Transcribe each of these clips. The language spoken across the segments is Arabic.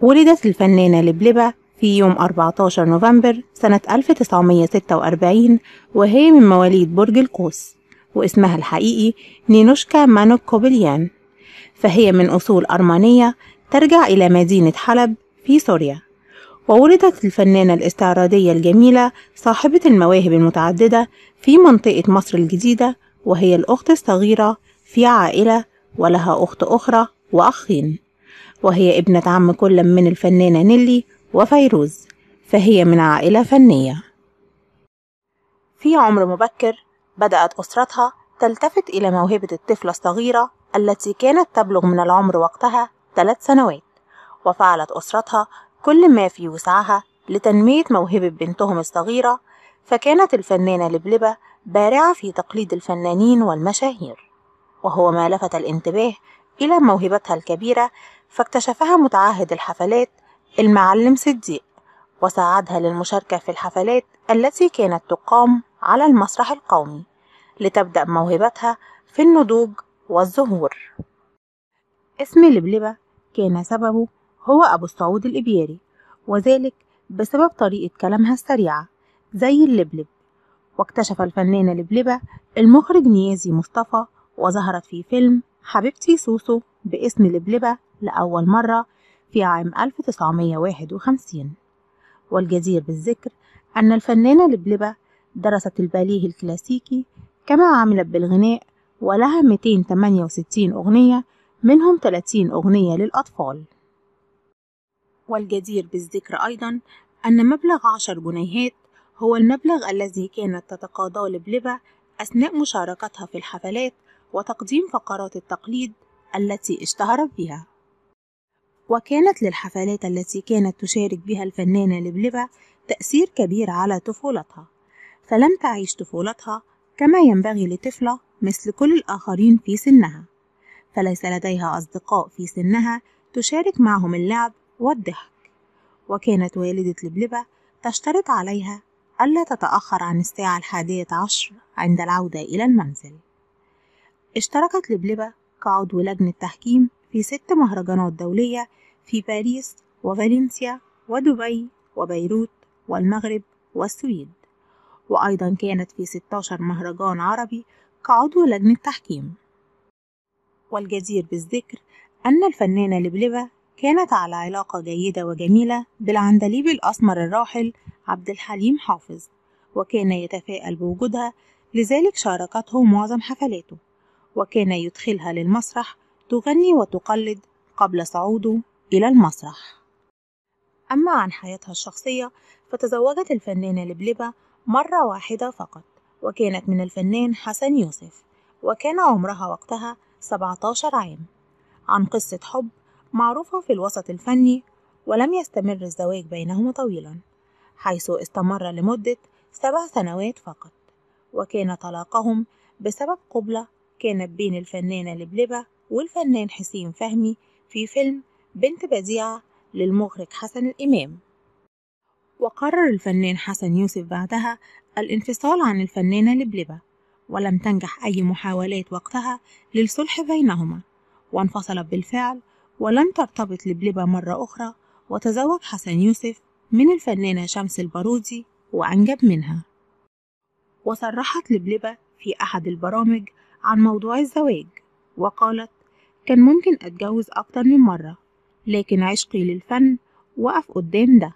ولدت الفنانة لبلبة في يوم 14 نوفمبر سنة 1946 وهي من مواليد برج القوس واسمها الحقيقي نينوشكا مانوك كوبليان فهي من أصول أرمانية ترجع إلى مدينة حلب في سوريا وولدت الفنانة الاستعراضية الجميلة صاحبة المواهب المتعددة في منطقة مصر الجديدة وهي الأخت الصغيرة في عائلة ولها أخت أخرى وأخين وهي ابنة عم كل من الفنانة نيلي وفيروز فهي من عائلة فنية في عمر مبكر بدأت أسرتها تلتفت إلى موهبة الطفلة الصغيرة التي كانت تبلغ من العمر وقتها ثلاث سنوات وفعلت أسرتها كل ما في وسعها لتنمية موهبة بنتهم الصغيرة فكانت الفنانة لبلبة بارعة في تقليد الفنانين والمشاهير وهو ما لفت الانتباه إلى موهبتها الكبيرة فاكتشفها متعهد الحفلات المعلم صديق وساعدها للمشاركة في الحفلات التي كانت تقام على المسرح القومي لتبدأ موهبتها في النضوج والظهور اسم لبلبة كان سببه هو أبو السعود الإبياري وذلك بسبب طريقة كلامها السريعة زي اللبلب واكتشف الفنانة لبلبة المخرج نيازي مصطفى وظهرت في فيلم حبيبتي سوسو باسم لبلبة لأول مرة في عام 1951 والجدير بالذكر أن الفنانة لبلبة درست الباليه الكلاسيكي كما عملت بالغناء ولها 268 أغنية منهم 30 أغنية للأطفال والجدير بالذكر أيضا أن مبلغ عشر جنيهات هو المبلغ الذي كانت تتقاضاه لبلبة أثناء مشاركتها في الحفلات وتقديم فقرات التقليد التي اشتهرت بها وكانت للحفلات التي كانت تشارك بها الفنانة لبلبة تأثير كبير على طفولتها فلم تعيش طفولتها كما ينبغي لطفلة مثل كل الآخرين في سنها فليس لديها أصدقاء في سنها تشارك معهم اللعب والضحك وكانت والدة لبلبة تشترط عليها ألا تتأخر عن الساعة الحادية عشر عند العودة إلى المنزل اشتركت لبلبة كعضو لجنة تحكيم في ست مهرجانات دولية في باريس وفالنسيا ودبي وبيروت والمغرب والسويد وأيضا كانت في 16 مهرجان عربي كعضو لجنة تحكيم والجدير بالذكر أن الفنانة لبلبة كانت على علاقة جيدة وجميلة بالعندليب الأسمر الراحل عبد الحليم حافظ وكان يتفائل بوجودها لذلك شاركته معظم حفلاته وكان يدخلها للمسرح تغني وتقلد قبل صعوده إلى المسرح أما عن حياتها الشخصية فتزوجت الفنانة لبلبة مرة واحدة فقط وكانت من الفنان حسن يوسف وكان عمرها وقتها 17 عام عن قصة حب معروفة في الوسط الفني ولم يستمر الزواج بينهما طويلا حيث استمر لمدة سبع سنوات فقط وكان طلاقهم بسبب قبلة كانت بين الفنانة لبلبة والفنان حسين فهمي في فيلم بنت بديعة للمخرج حسن الإمام وقرر الفنان حسن يوسف بعدها الانفصال عن الفنانة لبلبة ولم تنجح أي محاولات وقتها للصلح بينهما وانفصلت بالفعل ولم ترتبط لبلبة مرة أخرى وتزوج حسن يوسف من الفنانة شمس البارودي وأنجب منها وصرحت لبلبة في أحد البرامج عن موضوع الزواج وقالت كان ممكن أتجوز أكتر من مرة لكن عشقي للفن وقف قدام ده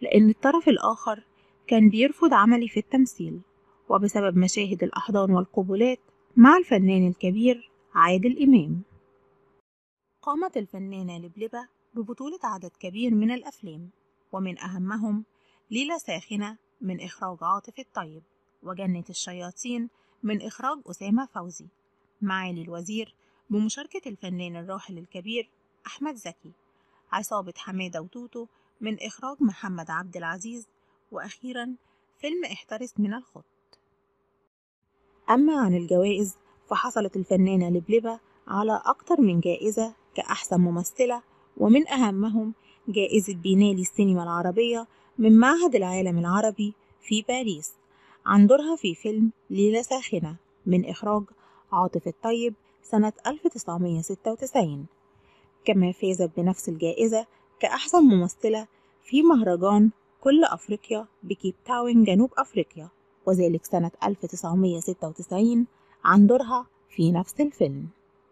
لأن الطرف الآخر كان بيرفض عملي في التمثيل وبسبب مشاهد الأحضان والقبولات مع الفنان الكبير عادل إمام قامت الفنانة لبلبة ببطولة عدد كبير من الأفلام ومن أهمهم ليلة ساخنة من إخراج عاطف الطيب وجنة الشياطين من إخراج أسامة فوزي معالي الوزير بمشاركة الفنان الراحل الكبير أحمد زكي عصابة حمادة وتوتو من إخراج محمد عبد العزيز وأخيرا فيلم احترس من الخط أما عن الجوائز فحصلت الفنانة لبلبة على أكتر من جائزة كأحسن ممثلة ومن أهمهم جائزة بينالي السينما العربية من معهد العالم العربي في باريس عن دورها في فيلم ليلة ساخنة من إخراج عاطف الطيب سنة 1996 كما فازت بنفس الجائزة كأحسن ممثلة في مهرجان كل أفريقيا بكيب تاون جنوب أفريقيا وذلك سنة 1996 عن دورها في نفس الفيلم